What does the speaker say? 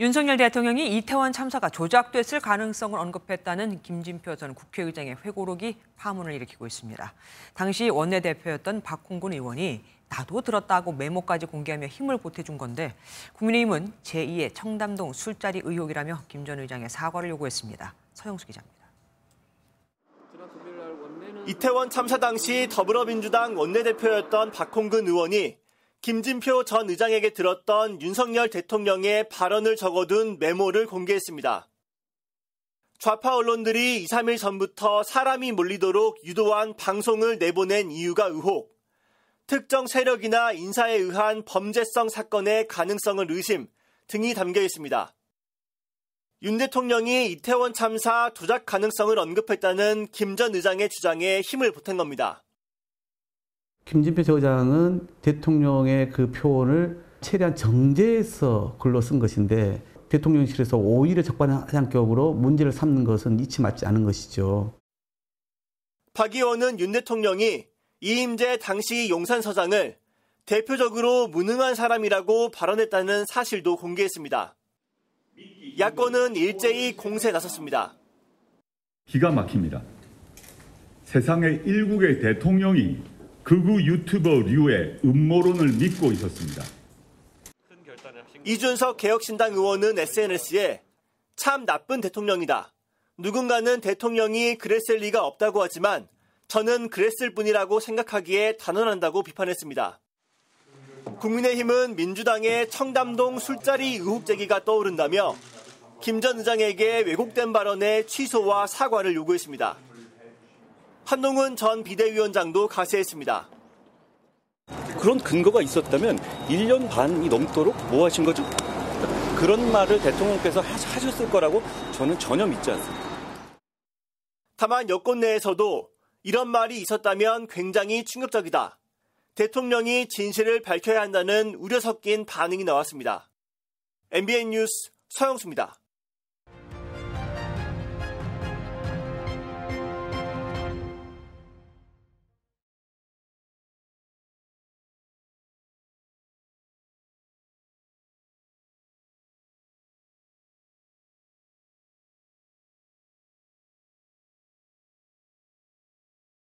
윤석열 대통령이 이태원 참사가 조작됐을 가능성을 언급했다는 김진표 전 국회의장의 회고록이 파문을 일으키고 있습니다. 당시 원내대표였던 박홍근 의원이 나도 들었다고 메모까지 공개하며 힘을 보태준 건데 국민의힘은 제2의 청담동 술자리 의혹이라며 김 전 의장의 사과를 요구했습니다. 서영수 기자입니다. 이태원 참사 당시 더불어민주당 원내대표였던 박홍근 의원이 김진표 전 의장에게 들었던 윤석열 대통령의 발언을 적어둔 메모를 공개했습니다. 좌파 언론들이 2, 3일 전부터 사람이 몰리도록 유도한 방송을 내보낸 이유가 의혹. 특정 세력이나 인사에 의한 범죄성 사건의 가능성을 의심 등이 담겨 있습니다. 윤 대통령이 이태원 참사 조작 가능성을 언급했다는 김 전 의장의 주장에 힘을 보탠 겁니다. 김진표 저장은 대통령의 그 표현을 최대한 정제해서 글로 쓴 것인데 대통령실에서 오히려 적반하장격으로 문제를 삼는 것은 이치 맞지 않은 것이죠. 박 의원은 윤 대통령이 이임재 당시 용산서장을 대표적으로 무능한 사람이라고 발언했다는 사실도 공개했습니다. 야권은 일제히 공세 나섰습니다. 기가 막힙니다. 세상에 일국의 대통령이 극우 유튜버 류의 음모론을 믿고 있었습니다. 이준석 개혁신당 의원은 SNS에 참 나쁜 대통령이다. 누군가는 대통령이 그랬을 리가 없다고 하지만 저는 그랬을 뿐이라고 생각하기에 단언한다고 비판했습니다. 국민의힘은 민주당의 청담동 술자리 의혹 제기가 떠오른다며 김 전 의장에게 왜곡된 발언의 취소와 사과를 요구했습니다. 한동훈 전 비대위원장도 가세했습니다. 그런 근거가 있었다면 1년 반이 넘도록 뭐 하신 거죠? 그런 말을 대통령께서 하셨을 거라고 저는 전혀 믿지 않습니다. 다만 여권 내에서도 이런 말이 있었다면 굉장히 충격적이다. 대통령이 진실을 밝혀야 한다는 우려 섞인 반응이 나왔습니다. MBN 뉴스 서영수입니다.